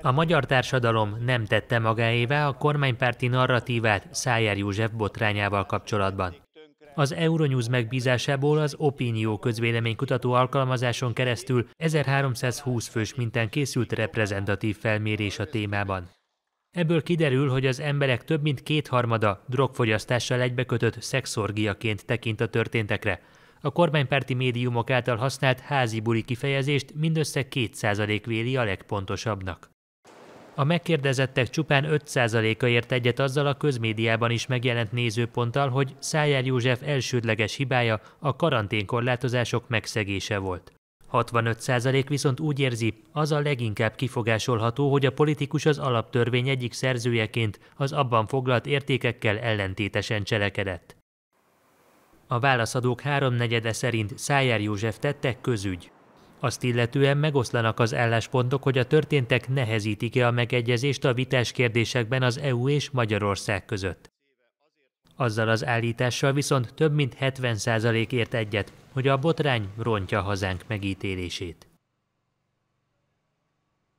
A magyar társadalom nem tette magáévá a kormánypárti narratívát Szájer József botrányával kapcsolatban. Az Euronews megbízásából az Opinió közvéleménykutató alkalmazáson keresztül 1320 fős minten készült reprezentatív felmérés a témában. Ebből kiderül, hogy az emberek több mint kétharmada drogfogyasztással egybekötött szexorgiaként tekint a történtekre, a kormánypárti médiumok által használt házi buli kifejezést mindössze 2% véli a legpontosabbnak. A megkérdezettek csupán 5%-a ért egyet azzal a közmédiában is megjelent nézőponttal, hogy Szájár József elsődleges hibája a karanténkorlátozások megszegése volt. 65% viszont úgy érzi, az a leginkább kifogásolható, hogy a politikus az alaptörvény egyik szerzőjeként az abban foglalt értékekkel ellentétesen cselekedett. A válaszadók háromnegyede szerint Szájár József tettek közügy. Azt illetően megoszlanak az álláspontok, hogy a történtek nehezítik-e a megegyezést a vitás kérdésekben az EU és Magyarország között. Azzal az állítással viszont több mint 70% ért egyet, hogy a botrány rontja hazánk megítélését.